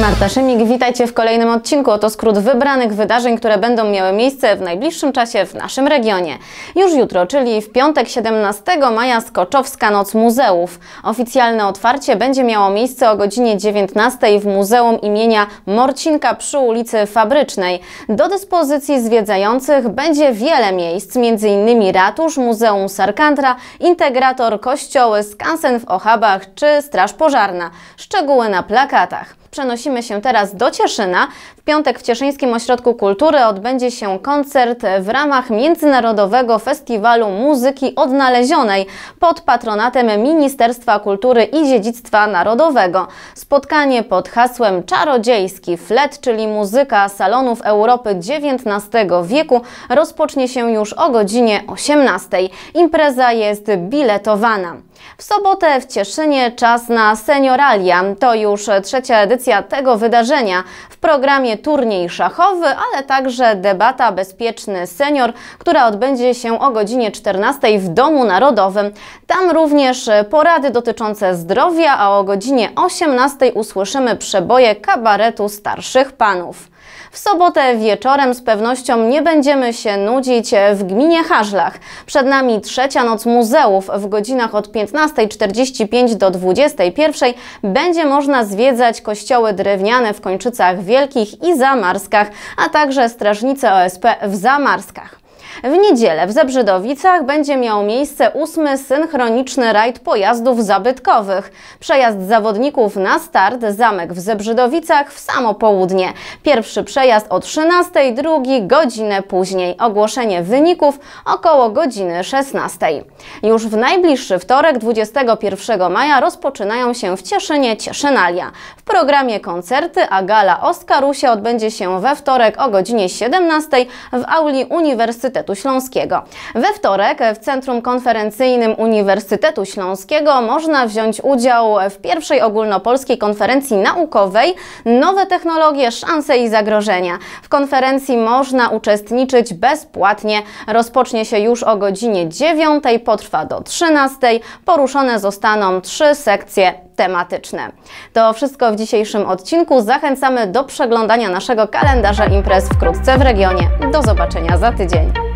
Marta Szymik, witajcie w kolejnym odcinku. Oto skrót wybranych wydarzeń, które będą miały miejsce w najbliższym czasie w naszym regionie. Już jutro, czyli w piątek 17 maja Skoczowska Noc Muzeów. Oficjalne otwarcie będzie miało miejsce o godzinie 19 w Muzeum imienia Morcinka przy ulicy Fabrycznej. Do dyspozycji zwiedzających będzie wiele miejsc, m.in. ratusz, Muzeum Sarkantra, Integrator, kościoły, skansen w Ochabach czy Straż Pożarna. Szczegóły na plakatach przenosimy się teraz do Cieszyna. W piątek w Cieszyńskim Ośrodku Kultury odbędzie się koncert w ramach Międzynarodowego Festiwalu Muzyki Odnalezionej pod patronatem Ministerstwa Kultury i Dziedzictwa Narodowego. Spotkanie pod hasłem Czarodziejski Flet, czyli muzyka salonów Europy XIX wieku rozpocznie się już o godzinie 18. Impreza jest biletowana. W sobotę w Cieszynie czas na senioralia. To już trzecia edycja edycja tego wydarzenia. W programie turniej szachowy, ale także debata Bezpieczny Senior, która odbędzie się o godzinie 14 w Domu Narodowym. Tam również porady dotyczące zdrowia, a o godzinie 18 usłyszymy przeboje kabaretu starszych panów. W sobotę wieczorem z pewnością nie będziemy się nudzić w gminie Hażlach. Przed nami trzecia noc muzeów. W godzinach od 15.45 do 21.00 będzie można zwiedzać kościół kościoły drewniane w Kończycach Wielkich i Zamarskach, a także strażnice OSP w Zamarskach. W niedzielę w Zebrzydowicach będzie miał miejsce ósmy synchroniczny rajd pojazdów zabytkowych. Przejazd zawodników na start zamek w Zebrzydowicach w samo południe. Pierwszy przejazd o 13, drugi godzinę później. Ogłoszenie wyników około godziny 16. Już w najbliższy wtorek 21 maja rozpoczynają się w Cieszynie Cieszynalia. W programie koncerty, a gala Oskarusia odbędzie się we wtorek o godzinie 17 w auli Uniwersytetu Uniwersytetu Śląskiego. We wtorek w Centrum Konferencyjnym Uniwersytetu Śląskiego można wziąć udział w pierwszej ogólnopolskiej konferencji naukowej Nowe technologie, szanse i zagrożenia. W konferencji można uczestniczyć bezpłatnie. Rozpocznie się już o godzinie 9, potrwa do 13. Poruszone zostaną trzy sekcje tematyczne. To wszystko w dzisiejszym odcinku. Zachęcamy do przeglądania naszego kalendarza imprez wkrótce w regionie. Do zobaczenia za tydzień.